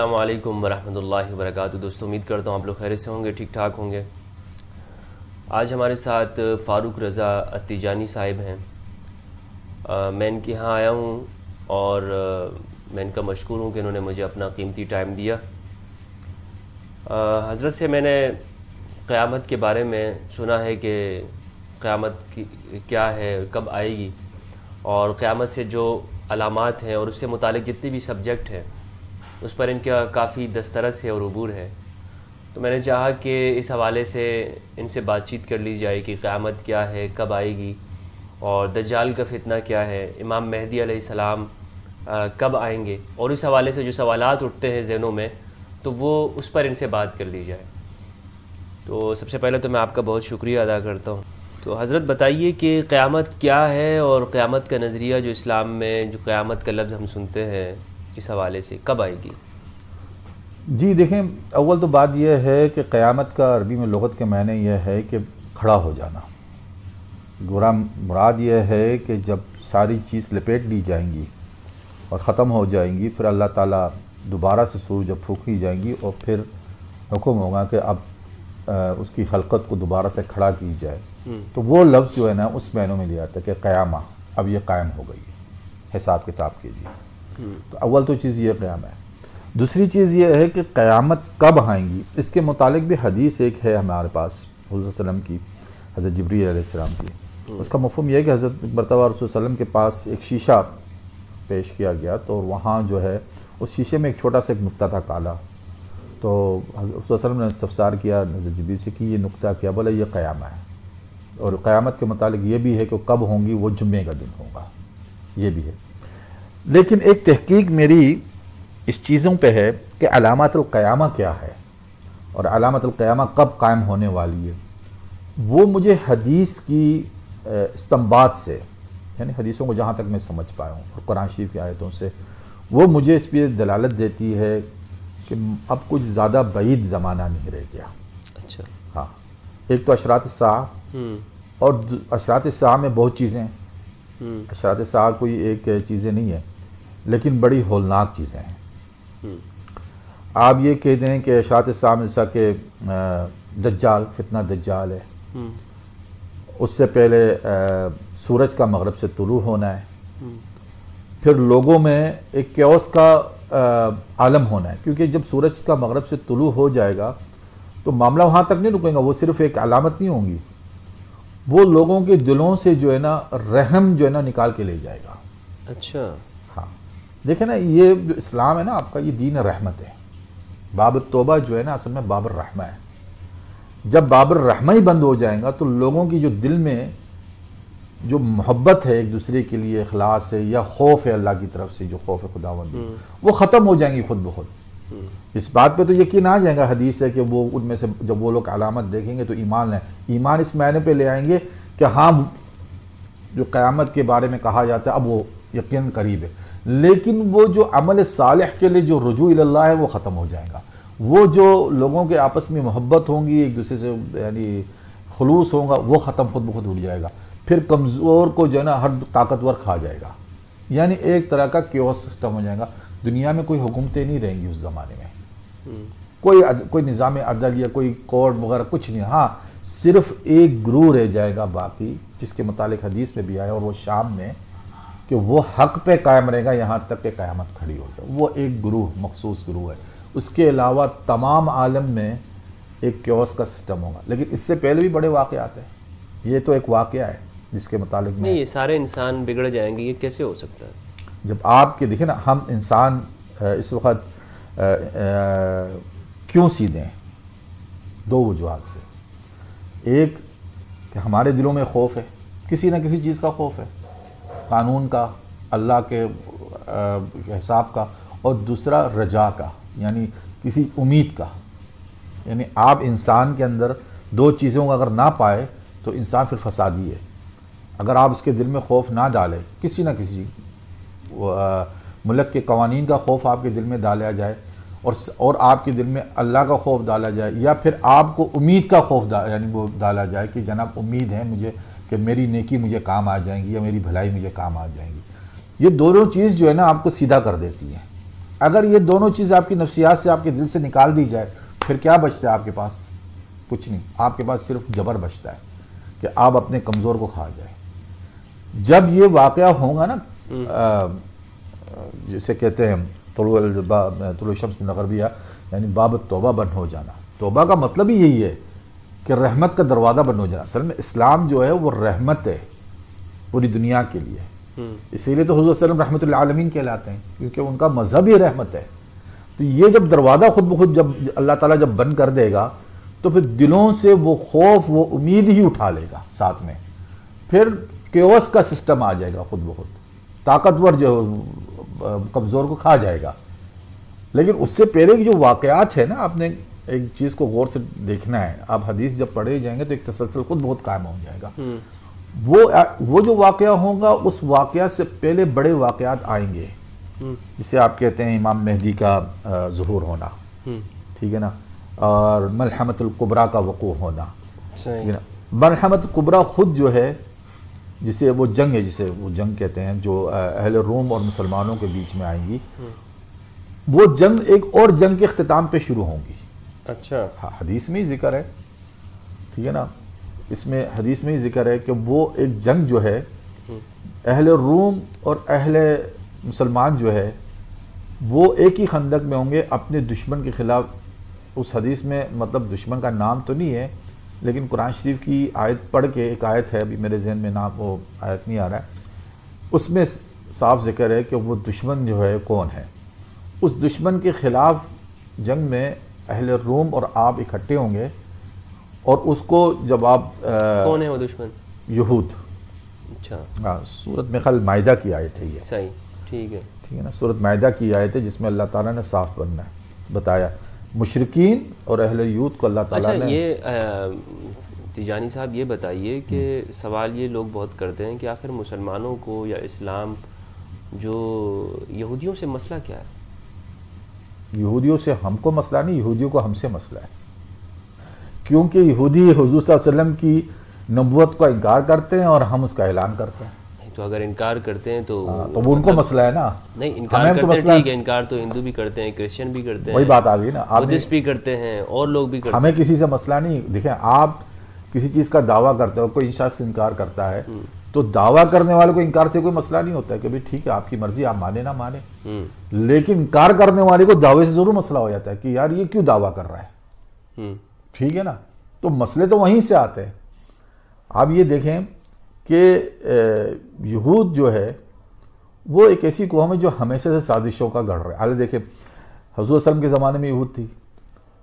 अल्लाम वरहमल वरक दोस्तों उम्मीद करता हूँ आप लोग खैर से होंगे ठीक ठाक होंगे आज हमारे साथ फ़ारूक रज़ा अतिजानी साहिब हैं आ, मैं इनके यहाँ आया हूँ और आ, मैं इनका मशहूर हूँ कि इन्होंने मुझे अपना कीमती टाइम दिया हज़रत से मैंने क़्यामत के बारे में सुना है कि क़्यामत की क्या है कब आएगी और क़्यामत से जो अलामत हैं और उससे मुतल जितने भी सब्जेक्ट हैं उस पर इनका काफ़ी दस्तरस है और अबूर है तो मैंने चाहा कि इस हवाले से इनसे बातचीत कर ली जाए कि क़्यामत क्या है कब आएगी और दजाल का फितना क्या है इमाम महदी सलाम कब आएंगे और इस हवाले से जो सवालत उठते हैं जहनों में तो वो उस पर इनसे बात कर ली जाए तो सबसे पहले तो मैं आपका बहुत शुक्रिया अदा करता हूँ तो हज़रत बताइए कि क़्यामत क्या है और क़्यामत का नज़रिया जो इस्लाम में जो क़्यामत का लफ्ज़ हम सुनते हैं इस हवाले से कब आएगी जी देखें अव्वल तो बात यह है कि क़यामत का अरबी में लगत के मायने यह है कि खड़ा हो जाना गुरा मुराद यह है कि जब सारी चीज़ लपेट ली जाएंगी और ख़त्म हो जाएंगी फिर अल्लाह ताला दोबारा से सूर जब फूकी जाएंगी और फिर हुक्म होगा कि अब आ, उसकी हलकत को दोबारा से खड़ा की जाए हम्म। तो वो लफ्ज़ जो है ना उस मैनों में लिया जाता है कि क़्यामा अब ये कायम हो गई है हिसाब किताब के लिए अव्वल तो चीज़ ये क़्याम है दूसरी चीज़ ये है कि क़्यामत कब आएंगी इसके मुतालिक भी हदीस एक है हमारे पास वसल्लम की हज़रत जबरी की हम्म। उसका मफहम यह है कि हज़रत मरतबा रसोल्लम के पास एक शीशा पेश किया गया तो वहाँ जो है उस शीशे में एक छोटा सा एक नुकता था काला तो वसल्लम ने इस्तफसार किया हज़रत जबरी से कि ये नुकता क्या बोला ये क़्यामा है और क़्यामत के मतलब ये भी है कि कब होंगी वो जुम्मे का दिन होगा ये भी है लेकिन एक तहकीक मेरी इस चीज़ों पे है कि अलामतलक़्यामा क्या है और अलामतलक़्यामा कब कायम होने वाली है वो मुझे हदीस की इस्तम्बाद से यानी हदीसों को जहाँ तक मैं समझ पाया हूँ और कुरान शरीफ की आयतों से वो मुझे इस पर दलालत देती है कि अब कुछ ज़्यादा بعید ज़माना नहीं रह गया अच्छा हाँ एक तो अशरात साह हम्म। और अशरात साह में बहुत चीज़ें हम्म। अशरात साह कोई एक चीज़ें नहीं है लेकिन बड़ी होलनाक चीज़ें हैं हम्म। आप ये कह दें कि अशात सामसा के दज्जाल फितना दज्जाल है हम्म। उससे पहले सूरज का मगरब से तुलू होना है हम्म। फिर लोगों में एक क्योस का आलम होना है क्योंकि जब सूरज का मगरब से तुलू हो जाएगा तो मामला वहाँ तक नहीं रुकेगा वो सिर्फ एक अलामत नहीं होंगी वो लोगों के दिलों से जो है ना रहम जो है ना निकाल के ले जाएगा अच्छा देखे ना ये जो इस्लाम है ना आपका ये दीन रहमत है बाब तोबा जो है ना असल में बाबर रहमा है जब बाबर रहमा ही बंद हो जाएगा तो लोगों की जो दिल में जो मोहब्बत है एक दूसरे के लिए अखलास है या खौफ है अल्लाह की तरफ से जो खौफ है खुदा हम्म। वो ख़त्म हो जाएंगी खुद ब खुद हम्म। इस बात पे तो यकीन आ जाएगा हदीस है कि वो उनमें से जब वो लोग अलामत देखेंगे तो ईमान है ईमान इस मायने पे ले आएंगे कि हाँ जो क़्यामत के बारे में कहा जाता है अब वो यकीन करीब है लेकिन वो जो अमल सालह के लिए जो रजू अल्लाह है वो ख़त्म हो जाएगा वो जो लोगों के आपस में मोहब्बत होंगी एक दूसरे से यानी खलूस होगा वो ख़त्म खुद ब खुद उड़ जाएगा फिर कमज़ोर को जो है ना हर ताकतवर खा जाएगा यानी एक तरह का क्योर सिस्टम हो जाएगा दुनिया में कोई हुकूमतें नहीं रहेंगी उस ज़माने में कोई अद, कोई निज़ाम अदल या कोई कोर्ट वगैरह कुछ नहीं हाँ सिर्फ एक ग्रू रह जाएगा बाकी जिसके मतलब हदीस में भी आया और वो शाम में कि वो हक पे कायम रहेगा यहाँ तक कि क़्यामत खड़ी हो जाए वो एक गुरु मखसूस ग्रूह है उसके अलावा तमाम आलम में एक क्योस का सिस्टम होगा लेकिन इससे पहले भी बड़े वाक़ आते हैं ये तो एक वाक़ है जिसके मतलब नहीं ये सारे इंसान बिगड़ जाएंगे ये कैसे हो सकता है जब आपके देखिए ना हम इंसान इस वक्त क्यों सीधे हैं दो वजूहत से एक कि हमारे दिलों में खौफ है किसी न किसी चीज़ का खौफ है कानून का अल्लाह के हिसाब का और दूसरा रजा का यानी किसी उम्मीद का यानी आप इंसान के अंदर दो चीज़ों का अगर ना पाए तो इंसान फिर फसादी है अगर आप उसके दिल में खौफ ना डालें किसी ना किसी मुल्क के कवानीन का खौफ आपके दिल में डाला जाए और और आपके दिल में अल्लाह का खौफ डाला जाए या फिर आपको उम्मीद का खौफ यानी वो डाला जाए कि जनाब उम्मीद है मुझे कि मेरी नेकी मुझे काम आ जाएंगी या मेरी भलाई मुझे काम आ जाएंगी ये दोनों चीज़ जो है ना आपको सीधा कर देती हैं अगर ये दोनों चीज़ आपकी नफसियात से आपके दिल से निकाल दी जाए फिर क्या बचता है आपके पास कुछ नहीं आपके पास सिर्फ जबर बचता है कि आप अपने कमज़ोर को खा जाए जब ये वाक़ होगा ना हम्म। जिसे कहते हैं तुलशम्स नगरबिया यानी बाब तोबा बन हो जाना तोबा का मतलब ही यही है कि रहमत का दरवाज़ा बनो जाए असल में इस्लाम जो है वो रहमत है पूरी दुनिया के लिए हम्म। इसीलिए तो हजूर वसलम रहमत आलमीन कहलाते हैं क्योंकि उनका मज़हब ही रहमत है तो ये जब दरवाज़ा खुद ब खुद जब अल्लाह ताला जब बंद कर देगा तो फिर दिलों से वो खौफ वो उम्मीद ही उठा लेगा साथ में फिर केवस का सिस्टम आ जाएगा खुद ब खुद ताकतवर जो कमज़ोर को खा जाएगा लेकिन उससे पहले की जो वाकयात है ना आपने एक चीज़ को गौर से देखना है आप हदीस जब पढ़े जाएंगे तो एक तसलसल खुद बहुत कायम हो जाएगा हम्म। वो वो जो वाक़ होगा उस वाक़ से पहले बड़े वाक़ात आएंगे हम्म। जिसे आप कहते हैं इमाम मेहदी का जहूर होना हम्म। ठीक है ना और मलहमतुल्कुबरा का वक़ू होना अच्छा। ठीक है ना मरहमत कुबरा खुद जो है जिसे वो जंग है जिसे वो जंग कहते हैं जो अहल रोम और मुसलमानों के बीच में आएंगी वो जंग एक और जंग के अख्ताम पे शुरू होंगी अच्छा हाँ, हदीस में ही जिक्र है ठीक है ना इसमें हदीस में ही जिक्र है कि वो एक जंग जो है हम्म। अहल रूम और अहल मुसलमान जो है वो एक ही खंदक में होंगे अपने दुश्मन के ख़िलाफ़ उस हदीस में मतलब दुश्मन का नाम तो नहीं है लेकिन कुरान शरीफ की आयत पढ़ के एक आयत है अभी मेरे जहन में नाम वो आयत नहीं आ रहा है उसमें साफ जिक्र है कि वो दुश्मन जो है कौन है उस दुश्मन के ख़िलाफ़ जंग में अहल रोम और आप इकट्ठे होंगे और उसको जब आप कौन है वो दुश्मन यहूद अच्छा हाँ सूरत में खल मायदा की आयत है ये सही ठीक है ठीक है ना सूरत मायदा की आयत है जिसमें अल्लाह ताला ने साफ बनना है बताया मुशरकिन और अहल यूथ को अल्लाह ताला अच्छा, ने ये आ, तिजानी साहब ये बताइए कि हम्म। सवाल ये लोग बहुत करते हैं कि आखिर मुसलमानों को या इस्लाम जो यहूदियों से मसला क्या है यहूदियों से हमको मसला नहीं यहूदियों को हमसे मसला है क्योंकि यहूदी हजूर वसल्लम की नबूत का इनकार करते हैं और हम उसका ऐलान करते हैं तो अगर इनकार करते हैं तो आ, हाँ, तो वो उनको मतलब मसला है ना नहीं इनकार करते हैं मसला है इनकार तो हिंदू भी करते हैं क्रिश्चियन भी करते हैं वही बात आ गई ना बुद्धिस्ट भी करते हैं और लोग भी करते हमें किसी से मसला नहीं देखें आप किसी चीज़ का दावा करते हो कोई शख्स इनकार करता है हम्म। तो दावा करने वाले को इनकार से कोई मसला नहीं होता है कि भाई ठीक है आपकी मर्जी आप माने ना माने हम्म। लेकिन इनकार करने वाले को दावे से जरूर मसला हो जाता है कि यार ये क्यों दावा कर रहा है हम्म। ठीक है ना तो मसले तो वहीं से आते हैं आप ये देखें कि यहूद जो है वो एक ऐसी कौम है जो हमेशा से साजिशों का गढ़ रहा है आगे देखें हजूर असलम के ज़माने में यहूद थी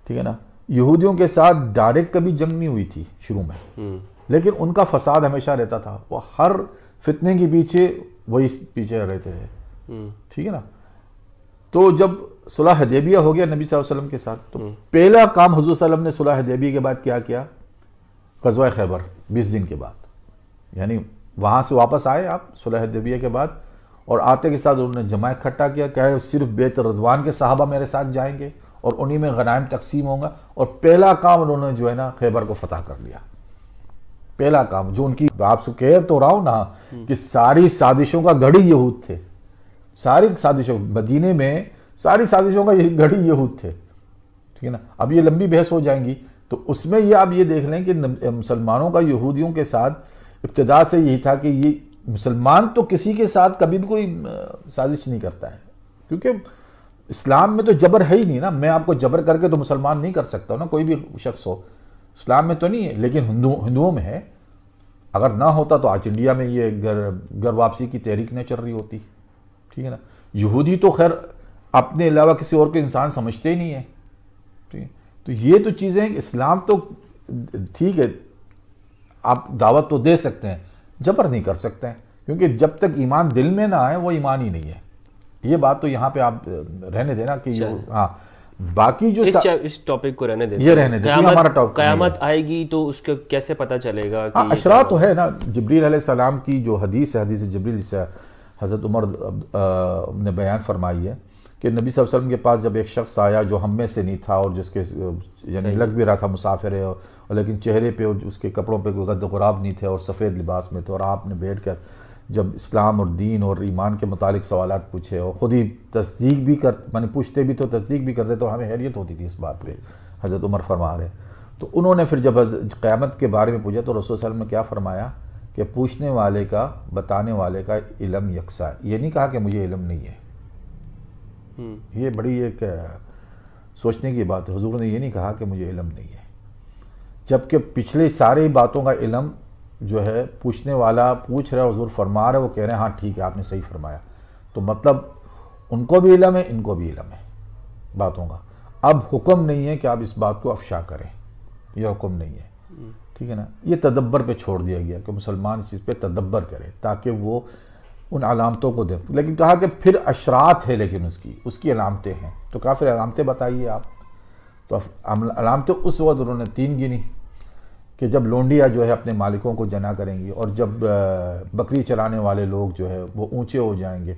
ठीक है ना यहूदियों के साथ डायरेक्ट कभी जंग नहीं हुई थी शुरू में हम्म। लेकिन उनका फसाद हमेशा रहता था वो हर फितने के पीछे वही पीछे रहते थे हम्म। ठीक है ना तो जब सुलह हदेबिया हो गया नबी वसल्लम के साथ तो हम्म। पहला काम हजूर वसल्लम ने सुलह हदेबिया के बाद क्या किया कजवा खैबर बीस दिन के बाद यानी वहाँ से वापस आए आप सुलह हदेबिया के बाद और आते के साथ उन्होंने जमा इकट्ठा किया क्या सिर्फ बेत रजवान के साहबा मेरे साथ जाएंगे और उन्हीं में गनाइम तकसीम होगा और पहला काम उन्होंने जो है ना खैबर को फतह कर लिया पहला काम जो उनकी आपसे कह तो रहा हूं ना कि सारी साजिशों का घड़ी यहूद थे सारी साजिशों मदीने में सारी साजिशों का घड़ी यहूद थे ठीक है ना अब ये लंबी बहस हो जाएंगी तो उसमें ये आप ये देख लें कि मुसलमानों का यहूदियों के साथ इब्तदा से यही था कि ये मुसलमान तो किसी के साथ कभी भी कोई साजिश नहीं करता है क्योंकि इस्लाम में तो जबर है ही नहीं ना मैं आपको जबर करके तो मुसलमान नहीं कर सकता ना कोई भी शख्स हो इस्लाम में तो नहीं है लेकिन हिंदू हिंदुओं में है अगर ना होता तो आज इंडिया में ये घर घर वापसी की तहरीक नहीं चल रही होती ठीक है ना यहूदी तो खैर अपने अलावा किसी और के इंसान समझते ही नहीं है ठीक है तो ये तो चीज़ें इस्लाम तो ठीक है आप दावत तो दे सकते हैं जबर नहीं कर सकते हैं क्योंकि जब तक ईमान दिल में ना आए वो ईमान ही नहीं है ये बात तो यहाँ पे आप रहने देना कि अच्छा। हाँ बाकी जो इस टॉपिक को रहने देते ये रहने दे देते हमारा टॉपिक कयामत आएगी तो उसके कैसे पता चलेगा कि हाँ, अशरा तो है ना जबरील सलाम की जो हदीस है हदीस जबरील जिससे हज़रत उमर ने बयान फरमाई है कि नबी वसल्लम के पास जब एक शख्स आया जो हम में से नहीं था और जिसके यानी लग भी रहा था मुसाफिर है और लेकिन चेहरे पे उसके कपड़ों पे कोई गद गुराब नहीं थे और सफ़ेद लिबास में थे और आपने बैठ कर जब इस्लाम और दीन और ईमान के मुतालिक सवाल पूछे और ख़ुद ही तस्दीक भी कर मैंने पूछते भी तो तस्दीक भी करते तो हमें हैरियत होती थी इस बात पर हज़रत उमर फरमा रहे तो उन्होंने फिर जब क़्यामत के बारे में पूछा तो रसोल ने क्या फ़रमाया कि पूछने वाले का बताने वाले का इलम यकसा ये नहीं कहा कि मुझे इलम नहीं है हम्म। ये बड़ी एक सोचने की बात है हजूर ने ये नहीं कहा कि मुझे इलम नहीं है जबकि पिछले सारी बातों का इलम जो है पूछने वाला पूछ रहा है हजूर फरमा रहे वो कह रहे हैं हाँ ठीक है आपने सही फरमाया तो मतलब उनको भी इलम है इनको भी इलम है बातों का अब हुक्म नहीं है कि आप इस बात को अफशा करें यह हुक्म नहीं है ठीक है ना ये तदब्बर पे छोड़ दिया गया कि मुसलमान इस चीज़ पे तदब्बर करे ताकि वो उन अलामतों को दें लेकिन कहा कि फिर अशरात है लेकिन उसकी उसकी अलामतें हैं तो क्या फिर अलामतें बताइए आप तो अलामतें उस वक्त उन्होंने तीन गिनी कि जब लोंडिया जो है अपने मालिकों को जना करेंगी और जब बकरी चराने वाले लोग जो है वो ऊंचे हो जाएंगे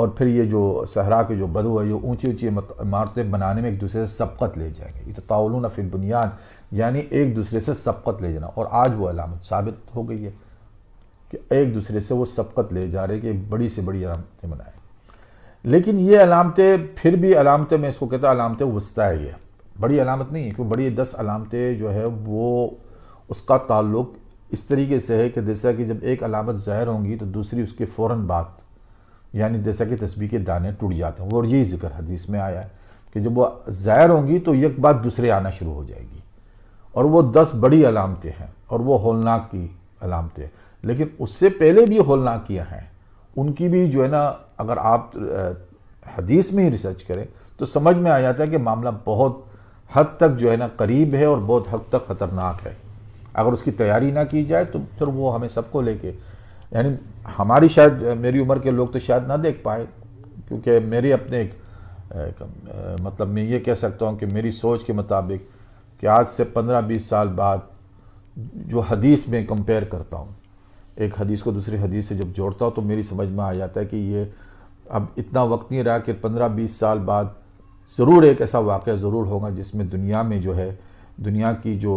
और फिर ये जो सहरा के जो बदू है ये ऊंची ऊंची इमारतें बनाने में एक दूसरे से सबकत ले जाएंगे इतताउलून तो फिर बुनियाद यानी एक दूसरे से सबकत ले जाना और आज वो अलामत साबित हो गई है कि एक दूसरे से वो सबकत ले जा रहे कि बड़ी से बड़ी अलामतें बनाए लेकिन ये अलामतें फिर भी अलामतें मैं इसको कहता अलामतें वस्ता है ये बड़ी अलामत नहीं है क्योंकि बड़ी दस अलामतें जो है वो उसका ताल्लुक इस तरीके से है कि जैसा कि जब एक अलामत ज़ाहिर होंगी तो दूसरी उसके फ़ौर बात यानी जैसा कि तस्वीर के दाने टूट जाते हैं और यही जिक्र हदीस में आया है कि जब वह ज़ाहिर होंगी तो एक बात दूसरे आना शुरू हो जाएगी और वो दस बड़ी अलामतें हैं और वो होलनाक की अलामतें लेकिन उससे पहले भी होलनाक किया हैं उनकी भी जो है ना अगर आप हदीस में ही रिसर्च करें तो समझ में आ जाता है कि मामला बहुत हद तक जो है ना करीब है और बहुत हद तक ख़तरनाक है अगर उसकी तैयारी ना की जाए तो फिर वो हमें सबको लेके यानी हमारी शायद मेरी उम्र के लोग तो शायद ना देख पाए क्योंकि मेरे अपने एक मतलब मैं ये कह सकता हूँ कि मेरी सोच के मुताबिक कि आज से पंद्रह बीस साल बाद जो हदीस में कंपेयर करता हूँ एक हदीस को दूसरी हदीस से जब जोड़ता हूँ तो मेरी समझ में आ जाता है कि ये अब इतना वक्त नहीं रहा कि पंद्रह बीस साल बाद ज़रूर एक ऐसा वाक़ ज़रूर होगा जिसमें दुनिया में जो है दुनिया की जो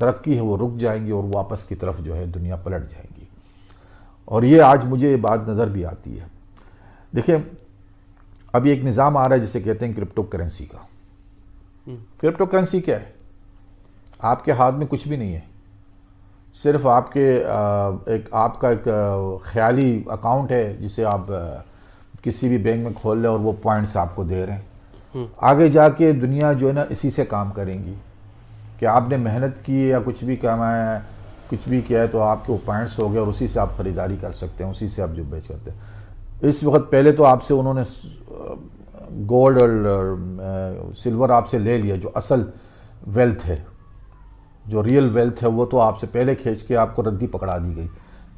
तरक्की है वो रुक जाएंगी और वापस की तरफ जो है दुनिया पलट जाएगी और ये आज मुझे ये बात नज़र भी आती है देखिए अभी एक निज़ाम आ रहा है जिसे कहते हैं क्रिप्टो करेंसी का हम्म। क्रिप्टो करेंसी क्या है आपके हाथ में कुछ भी नहीं है सिर्फ आपके एक आपका एक ख्याली अकाउंट है जिसे आप किसी भी बैंक में खोल रहे और वो पॉइंट्स आपको दे रहे हैं हम्म। आगे जाके दुनिया जो है ना इसी से काम करेंगी कि आपने मेहनत की है या कुछ भी कमाया है कुछ भी किया है तो आपके वो पॉइंट्स हो गए और उसी से आप ख़रीदारी कर सकते हैं उसी से आप जो बेच करते हैं इस वक्त पहले तो आपसे उन्होंने गोल्ड और सिल्वर आपसे ले लिया जो असल वेल्थ है जो रियल वेल्थ है वो तो आपसे पहले खींच के आपको रद्दी पकड़ा दी गई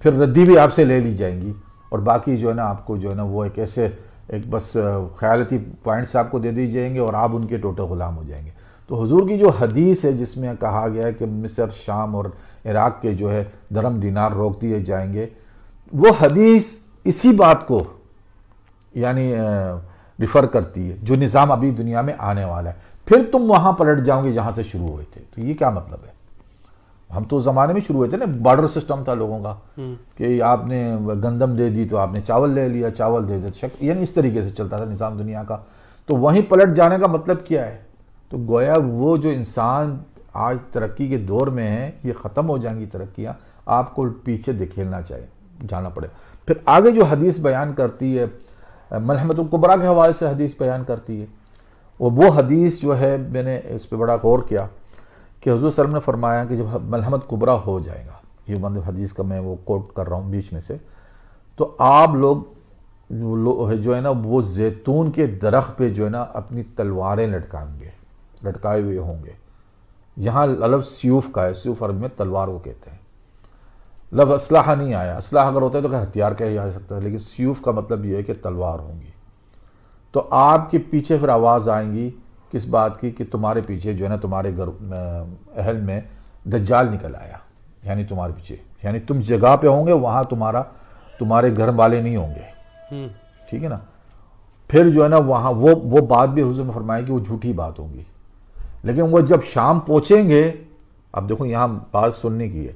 फिर रद्दी भी आपसे ले ली जाएंगी और बाकी जो है ना आपको जो है ना वो एक ऐसे एक बस ख्यालती पॉइंट्स आपको दे दिए जाएंगे और आप उनके टोटल गुलाम हो जाएंगे तो हुजूर की जो हदीस है जिसमें कहा गया है कि मिस्र शाम और इराक के जो है धर्म दिनार रोक दिए जाएंगे वो हदीस इसी बात को यानी रिफ़र करती है जो निज़ाम अभी दुनिया में आने वाला है फिर तुम वहाँ पलट जाओगे जहाँ से शुरू हुए थे तो ये क्या मतलब है हम तो ज़माने में शुरू हुए थे ना बॉर्डर सिस्टम था लोगों का हम्म। कि आपने गंदम दे दी तो आपने चावल ले लिया चावल दे दिया यानी इस तरीके से चलता था निज़ाम दुनिया का तो वहीं पलट जाने का मतलब क्या है तो गोया वो जो इंसान आज तरक्की के दौर में है ये ख़त्म हो जाएंगी तरक्कियाँ आपको पीछे दिखेलना चाहिए जाना पड़े फिर आगे जो हदीस बयान करती है मलहमतुल्कुबरा के हवाले से हदीस बयान करती है और वो हदीस जो है मैंने इस पर बड़ा गौर किया कि हजूर सलम ने फरमाया कि जब मलहमत कुबरा हो जाएगा ये मंद मतलब हदीस का मैं वो कोट कर रहा हूँ बीच में से तो आप लोग जो है ना वो जैतून के दरख्त पे जो है ना अपनी तलवारें लटकाएंगे लटकाए हुए होंगे यहाँ लफ्ज़ स्यूफ का है स्यूफ अरब में तलवार को कहते हैं लव असलाह नहीं आया असलाह अगर होता है तो हथियार कह जा सकता है लेकिन स्यूफ का मतलब ये है कि तलवार होंगी तो आपके पीछे फिर आवाज़ आएंगी किस बात की कि तुम्हारे पीछे जो है ना तुम्हारे घर अहल में दज्जाल निकल आया यानी तुम्हारे पीछे यानी तुम जगह पे होंगे वहाँ तुम्हारा तुम्हारे घर वाले नहीं होंगे हम्म। ठीक है ना फिर जो है ना वहाँ वो वो बात भी हुजूर ने फरमाया कि वो झूठी बात होगी लेकिन वो जब शाम पहुँचेंगे अब देखो यहाँ बात सुनने की है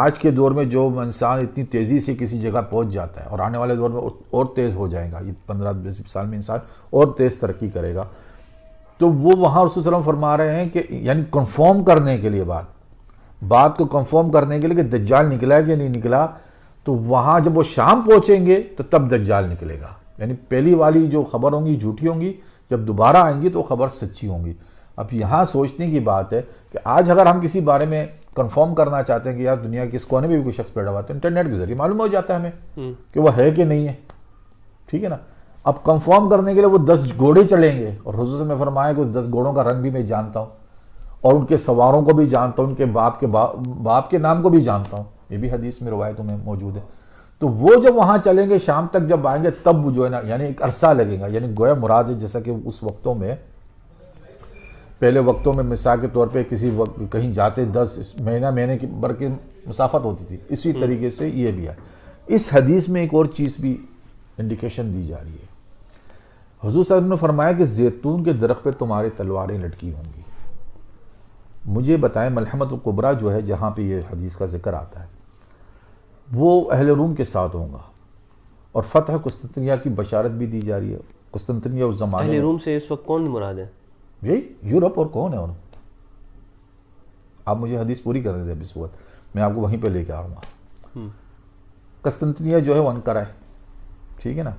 आज के दौर में जो इंसान इतनी तेज़ी से किसी जगह पहुंच जाता है और आने वाले दौर में और तेज़ हो जाएगा ये पंद्रह बीस साल में इंसान और तेज़ तरक्की करेगा तो वो वहाँ रसम फरमा रहे हैं कि यानी कंफर्म करने के लिए बात बात को कंफर्म करने के लिए कि दज्जाल निकला है कि नहीं निकला तो वहाँ जब वो शाम पहुँचेंगे तो तब दज्जाल निकलेगा यानी पहली वाली जो खबर होंगी झूठी होंगी जब दोबारा आएंगी तो खबर सच्ची होंगी अब यहाँ सोचने की बात है कि आज अगर हम किसी बारे में कंफर्म करना चाहते हैं कि यार दुनिया के इस कोने में भी कोई शख्स पैदा हुआ तो इंटरनेट के जरिए मालूम हो जाता है हमें हम्म। कि वो है कि नहीं है ठीक है ना अब कंफर्म करने के लिए वो दस घोड़े चलेंगे और हजूर में फरमाया कि दस घोड़ों का रंग भी मैं जानता हूँ और उनके सवारों को भी जानता हूँ उनके बाप के बाप बाप के नाम को भी जानता हूँ ये भी हदीस में रवायतों में मौजूद है तो वो जब वहाँ चलेंगे शाम तक जब आएंगे तब जो है ना यानी एक अरसा लगेगा यानी गोया मुराद है जैसा कि उस वक्तों में पहले वक्तों में मिसाल के तौर पर किसी वक्त कहीं जाते दस महीना महीने की भर के मुसाफत होती थी इसी हम्म। तरीके से ये भी है इस हदीस में एक और चीज़ भी इंडिकेशन दी जा रही है हजूर साहब ने फरमाया कि जैतून के दरख्त पर तुम्हारी तलवारें लटकी होंगी मुझे बताएं मलहमत कुबरा जो है जहाँ पे ये हदीस का जिक्र आता है वो अहल रूम के साथ होगा और फतह कुस्तनिया की बशारत भी दी जा रही है कुस्तनिया उस जमाने रूम से इस वक्त कौन मुराद है भाई यूरोप और कौन है और आप मुझे हदीस पूरी करने दें इस वक्त मैं आपको वहीं पे लेके आऊंगा हम्म। कस्तंतनिया जो है वो अंकरा है ठीक है ना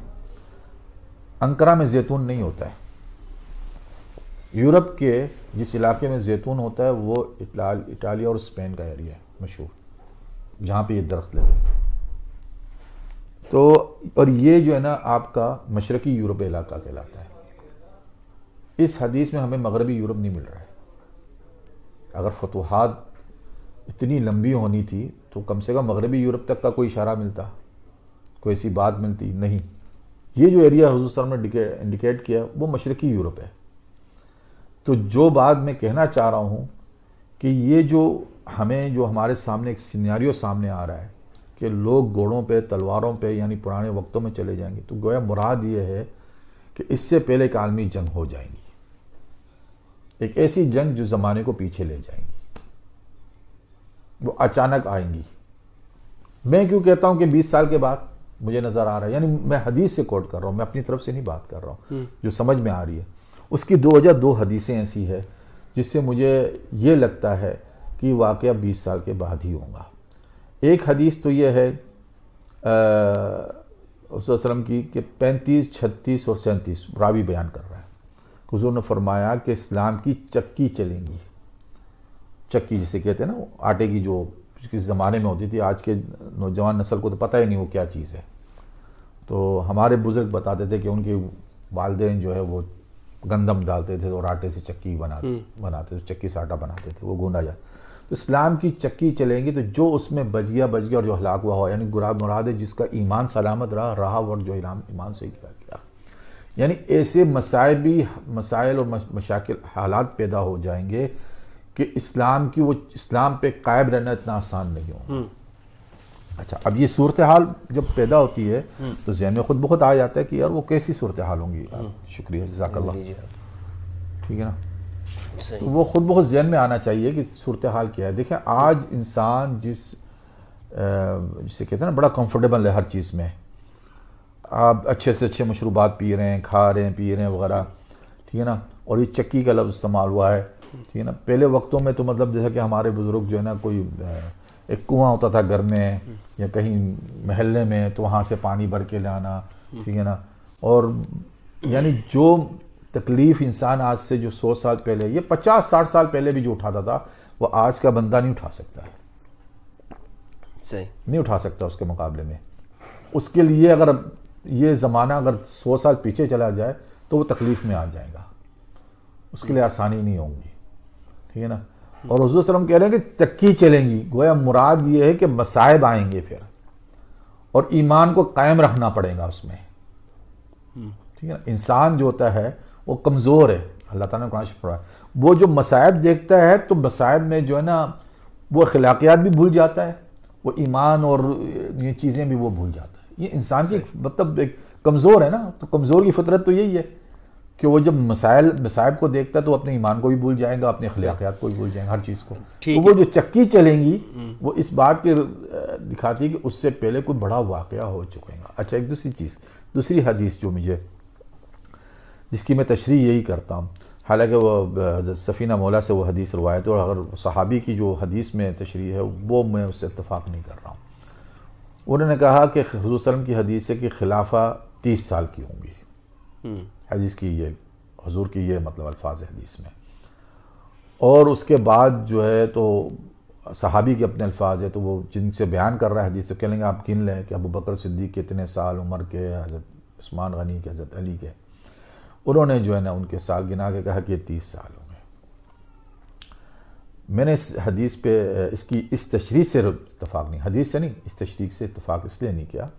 अंकरा में जैतून नहीं होता है यूरोप के जिस इलाके में जैतून होता है वो इटाल इटालिया और स्पेन का एरिया है मशहूर जहाँ पे ये दरख्त लेते हैं तो और ये जो है ना आपका मशरकी यूरोप इलाका कहलाता है इस हदीस में हमें मगरबी यूरोप नहीं मिल रहा है अगर फतवाहत इतनी लंबी होनी थी तो कम से कम मगरबी यूरोप तक का कोई इशारा मिलता कोई ऐसी बात मिलती नहीं ये जो एरिया हजू सर ने इंडिकेट किया वो मशरकी यूरोप है तो जो बात मैं कहना चाह रहा हूँ कि ये जो हमें जो हमारे सामने एक सीनारी सामने आ रहा है कि लोग घोड़ों पे तलवारों पे यानी पुराने वक्तों में चले जाएंगे तो गोया मुराद ये है कि इससे पहले एक आलमी जंग हो जाएंगी एक ऐसी जंग जो ज़माने को पीछे ले जाएंगी वो अचानक आएंगी मैं क्यों कहता हूं कि 20 साल के बाद मुझे नज़र आ रहा है यानी मैं हदीस से कोट कर रहा हूं मैं अपनी तरफ से नहीं बात कर रहा हूं हम्म। जो समझ में आ रही है उसकी दो हजार दो हदीसें ऐसी है जिससे मुझे ये लगता है कि वाक़ बीस साल के बाद ही होगा एक हदीस तो यह है उस की कि पैंतीस छत्तीस और सैंतीस रावी बयान कर रहा हुजूर ने फरमाया कि इस्लाम की चक्की चलेंगी चक्की जिसे कहते हैं ना आटे की जो किस ज़माने में होती थी आज के नौजवान नस्ल को तो पता ही नहीं वो क्या चीज़ है तो हमारे बुज़ुर्ग बताते थे कि उनके वालदे जो है वो गंदम डालते थे और आटे से चक्की बनाते हम्म। बनाते थे चक्की से आटा बनाते थे वो गूंदा जाता तो इस्लाम की चक्की चलेंगी तो जो उसमें बज गया बज गया और जो हलाक हुआ हो यानी गुरा मुराद है जिसका ईमान सलामत रहा रहा और जो इलाम ईमान से किया गया यानी ऐसे मसायबी मसाइल और मशाकिल हालात पैदा हो जाएंगे कि इस्लाम की वो इस्लाम पे कायब रहना इतना आसान नहीं हो हम्म। अच्छा अब ये सूरत हाल जब पैदा होती है हम्म। तो जहन में खुद बहुत आ जाता है कि यार वो कैसी सूरत हाल होंगी हम्म। शुक्रिया जजाकल्ला ठीक है ना तो वो खुद बहुत जहन में आना चाहिए कि सूरत हाल क्या है देखें आज इंसान जिस जिसे कहते हैं ना बड़ा कंफर्टेबल है हर चीज़ में आप अच्छे से अच्छे मशरूबात पी रहे हैं खा रहे हैं पी रहे हैं वगैरह ठीक है ना और ये चक्की का लफ्ज़ इस्तेमाल हुआ है ठीक है ना पहले वक्तों में तो मतलब जैसा कि हमारे बुज़ुर्ग जो है ना कोई एक कुआं होता था घर में या कहीं महल्ले में तो वहाँ से पानी भर के लाना ठीक है ना और यानी जो तकलीफ़ इंसान आज से जो सौ साल पहले ये पचास साठ साल पहले भी जो उठाता था वो आज का बंदा नहीं उठा सकता है सही नहीं उठा सकता उसके मुकाबले में उसके लिए अगर ये ज़माना अगर सौ साल पीछे चला जाए तो वो तकलीफ़ में आ जाएगा उसके लिए आसानी नहीं होगी ठीक है ना और हजूर सलम कह रहे हैं कि चक्की चलेंगी गोया मुराद ये है कि मसायब आएंगे फिर और ईमान को कायम रखना पड़ेगा उसमें हम्म। ठीक है ना इंसान जो होता है वो कमज़ोर है अल्लाह ताला ने कुरान पढ़ा वो जो मसायब देखता है तो मसायब में जो है ना वो अखलाकियात भी भूल जाता है वो ईमान और ये चीज़ें भी वो भूल जाता है ये इंसान की मतलब एक कमज़ोर है ना तो कमज़ोर की फितरत तो यही है कि वो जब मसाइल मसाइब को देखता है तो अपने ईमान को भी भूल जाएगा अपने अखलाकियात को भी भूल जाएगा हर चीज़ को तो वो जो चक्की चलेंगी हम्म। वो इस बात के दिखाती है कि उससे पहले कोई बड़ा वाक़ हो चुकेगा अच्छा एक दूसरी चीज़ दूसरी हदीस जो मुझे जिसकी मैं तशरी यही करता हूँ हालांकि वह सफ़ीना मौला से वो हदीस रवायत और अगर सहाबी की जो हदीस में तशरी है वो मैं उससे इतफाक़ नहीं कर रहा हूँ उन्होंने कहा कि हजूसलम की हदीस है कि खिलाफा तीस साल की होंगी हम्म। हदीस की ये हजूर की ये मतलब अल्फाज हदीस में और उसके बाद जो है तो सहाबी के अपने अल्फाज है तो वो जिनसे बयान कर रहा है हदीस तो कह लेंगे आप गिन लें कि अबू बकर सिद्दीक के इतने साल उम्र के हज़रत उस्मान गनी के हज़रत अली के उन्होंने जो है ना उनके साल गिना के कहा कि ये तीस साल हो मैंने इस हदीस पे इसकी इस तशरी से इतफाक़ नहीं हदीस से नहीं इस तशरी से इतफाक़ इसलिए नहीं किया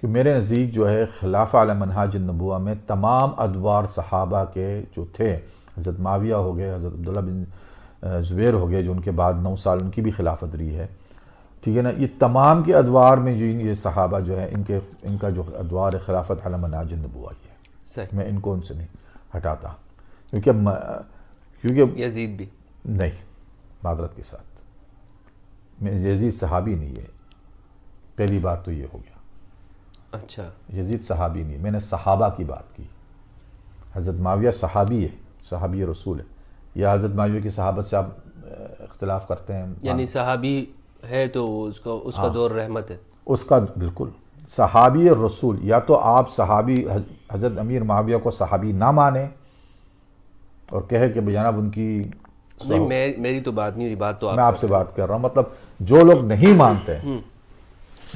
कि मेरे नज़दीक जो है खिलाफ आल मनहाज नबुआ में तमाम अदवार सहाबा के जो थे हज़रत माविया हो गए हज़रत अब्दुल्ला बिन ज़ुबैर हो गए जो उनके बाद नौ साल उनकी भी खिलाफत रही है ठीक है ना ये तमाम के अदवार में जो ये सहाबा जो है इनके इनका जो अदवार है खिलाफत आल मनहाज नबुआ ये मैं इनको उनसे नहीं हटाता क्योंकि क्योंकि यजीद भी नहीं मादरत के साथ यजीद सहाबी नहीं है पहली बात तो ये हो गया अच्छा यजीद सहाबी नहीं मैंने सहाबा की बात की हज़रत माविया सहाबी है सहाबी रसूल है या हज़रत माविया की सहाबत से आप इख्तलाफ करते हैं यानी सहाबी है तो उसका उसका हाँ, दौर रहमत है उसका बिल्कुल सहाबी रसूल या तो आप सहाबी हजरत अमीर माविया को सहाबी ना माने और कहे कि जनाब उनकी so, नहीं मैं मेरी तो बात नहीं बात तो आप मैं आपसे बात कर रहा हूँ मतलब जो लोग नहीं मानते हम्म।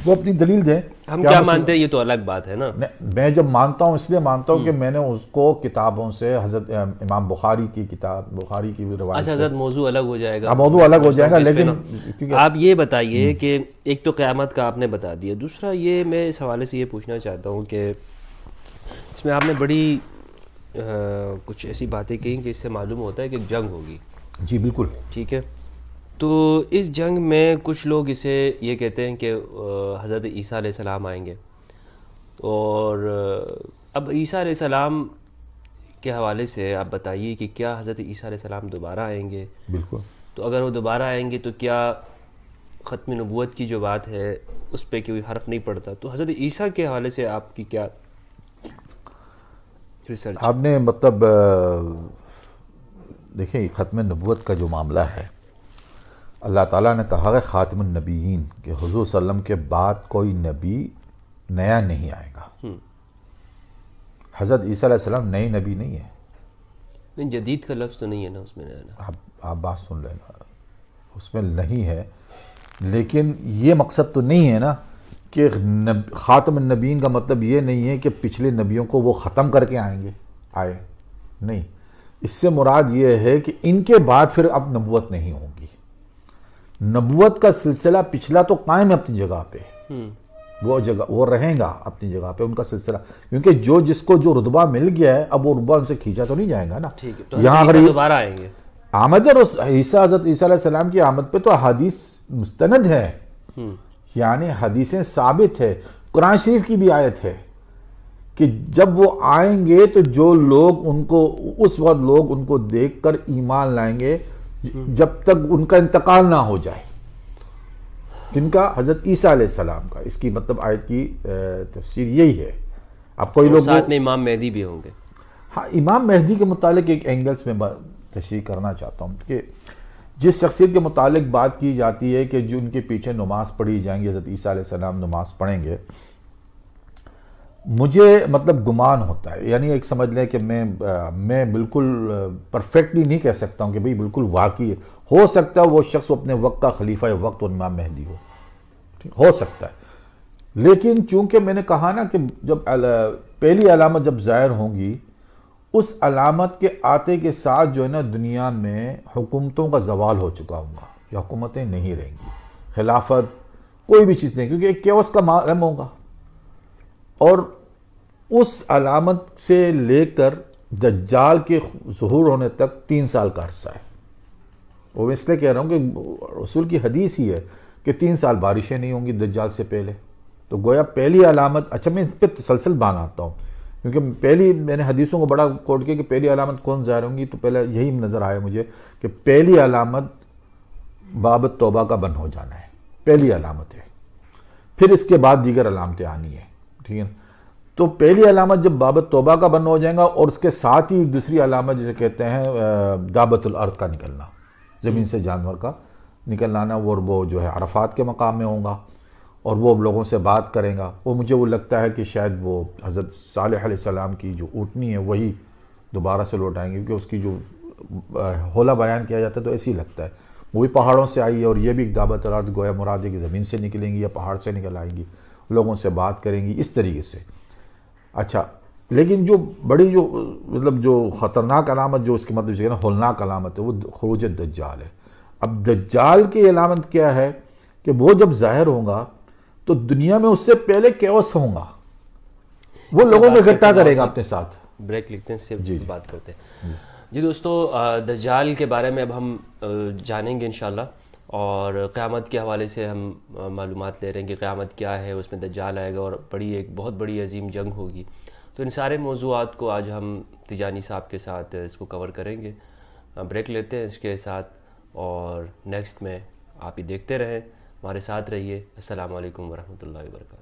वो अपनी दलील दें हम क्या मानते हैं ये तो अलग बात है ना मैं जब मानता हूँ इसलिए मानता हूँ कि हम्म। मैंने उसको किताबों से हजरत इमाम बुखारी की किताब बुखारी की भी अच्छा हजरत मौजू अलग हो जाएगा हाँ, मौजू अलग हो जाएगा लेकिन आप ये बताइए हम्म। कि एक तो क़्यामत का आपने बता दिया दूसरा ये मैं इस हवाले से ये पूछना चाहता हूँ कि इसमें आपने बड़ी कुछ ऐसी बातें कही कि इससे मालूम होता है कि जंग होगी जी बिल्कुल ठीक है तो इस जंग में कुछ लोग इसे ये कहते हैं कि हज़रत ईसा सलाम आएंगे और अब ईसा सलाम के हवाले से आप बताइए कि क्या हज़रत ईसा सलाम दोबारा आएंगे बिल्कुल तो अगर वो दोबारा आएंगे तो क्या ख़त्म नबूत की जो बात है उस पर कोई हर्फ नहीं पड़ता तो हज़रत ईसा के हवाले से आपकी क्या रिसर्च आपने मतलब देखें ख़त्म नबूत का जो मामला है अल्लाह ताला ने कहा है ख़ातम नबीन के हुजूर सल्लम के बाद कोई नबी नया नहीं आएगा हम्म। हज़रत ईसा सलाम नए नबी नहीं है नहीं जदीद का लफ्ज़ तो नहीं है ना उसमें ना आप आप बात सुन लेना उसमें नहीं है लेकिन ये मकसद तो नहीं है ना कि नब, ख़ातम नबीन का मतलब ये नहीं है कि पिछले नबियों को वो ख़त्म करके आएंगे आए नहीं इससे मुराद ये है कि इनके बाद फिर अब नबूत नहीं होगी नबूत का सिलसिला पिछला तो कायम है अपनी जगह पे हम्म। वो जगह वो रहेगा अपनी जगह पे उनका सिलसिला क्योंकि जो जिसको जो रुतबा मिल गया है अब वो रुतबा उनसे खींचा तो नहीं जाएगा ना ठीक है तो यहाँ अगर दोबारा आएंगे आमद और ईसा हजरत ईसा की आमद पे तो हदीस मुस्तंद है हम्म। यानी हदीसें साबित है कुरान शरीफ की भी आयत है कि जब वो आएंगे तो जो लोग उनको उस वक्त लोग उनको देखकर ईमान लाएंगे जब तक उनका इंतकाल ना हो जाए किनका हजरत ईसा सलाम का इसकी मतलब आयत की तफसीर यही है अब कोई लोग साथ में इमाम मेहदी भी होंगे हाँ इमाम मेहदी के मुतालिक एक एंगल्स में तशरी करना चाहता हूँ कि जिस शख्सियत के मुतालिक बात की जाती है कि जो उनके पीछे नमाज पढ़ी जाएंगी हजरत ईसा सलाम नमाज पढ़ेंगे मुझे मतलब गुमान होता है यानी एक समझ लें कि मैं मैं बिल्कुल परफेक्टली नहीं कह सकता हूँ कि भाई बिल्कुल वाकई हो सकता है वो शख्स अपने वक्त का खलीफा वक्त और इमाम मेहदी हो हो सकता है लेकिन चूंकि मैंने कहा ना कि जब पहली अलामत जब ज़ाहिर होंगी उस अलामत के आते के साथ जो है ना दुनिया में हुकूमतों का जवाल हो चुका होगा या हुकूमतें नहीं रहेंगी खिलाफत कोई भी चीज़ नहीं क्योंकि एक केवस का मालम होगा और उस अलामत से लेकर दज्जाल के जहूर होने तक तीन साल का अरसा है वो मैं इसलिए कह रहा हूँ कि रसूल की हदीस ही है कि तीन साल बारिशें नहीं होंगी दज्जाल से पहले तो गोया पहली अलामत अच्छा मैं इस पर तसलसल बान आता हूँ क्योंकि पहली मैंने हदीसों को बड़ा कोट किया कि पहली अलामत कौन ज़ाहिर होंगी तो पहले यही नज़र आया मुझे कि पहली अलामत बाबत तोबा का बंद हो जाना है पहली अलामत है फिर इसके बाद दीगर अलामतें आनी है ठीक है तो पहली अलामत जब बाबत तोबा का बन हो जाएगा और उसके साथ ही दूसरी अलामत जिसे कहते हैं दाबतुल अर्थ का निकलना ज़मीन से जानवर का निकल आना वो और वो जो है अरफात के मकाम में होगा और वो लोगों से बात करेगा वो मुझे वो लगता है कि शायद वो हज़रत साल सलाम की जो ऊटनी है वही दोबारा से लौट आएंगे क्योंकि उसकी जो होला बयान किया जाता है तो ऐसे ही लगता है वो भी पहाड़ों से आई है और ये भी दावत अर्थ गोया मुरादे की ज़मीन से निकलेंगी या पहाड़ से निकल आएंगी लोगों से बात करेंगी इस तरीके से अच्छा लेकिन जो बड़ी जो मतलब जो ख़तरनाक अलामत जो इसके मतलब ना होलनाक अलामत है वो खरूज दज्जाल है अब दज्जाल की अलामत क्या है कि वो जब ज़ाहिर होगा तो दुनिया में उससे पहले कैस होगा वो लोगों को इकट्ठा करेगा अपने साथ ब्रेक लिखते हैं सिर्फ जी बात करते हैं जी दोस्तों दज्जाल के बारे में अब हम जानेंगे इनशाला और क़्यामत के हवाले से हम मालूम ले रहे हैं कि क़्यामत क्या है उसमें दज्जाल आएगा और बड़ी एक बहुत बड़ी अजीम जंग होगी तो इन सारे मौजूद को आज हम तिजानी साहब के साथ इसको कवर करेंगे ब्रेक लेते हैं इसके साथ और नेक्स्ट में आप ही देखते रहें हमारे साथ रहिए असल वरहमल वर्का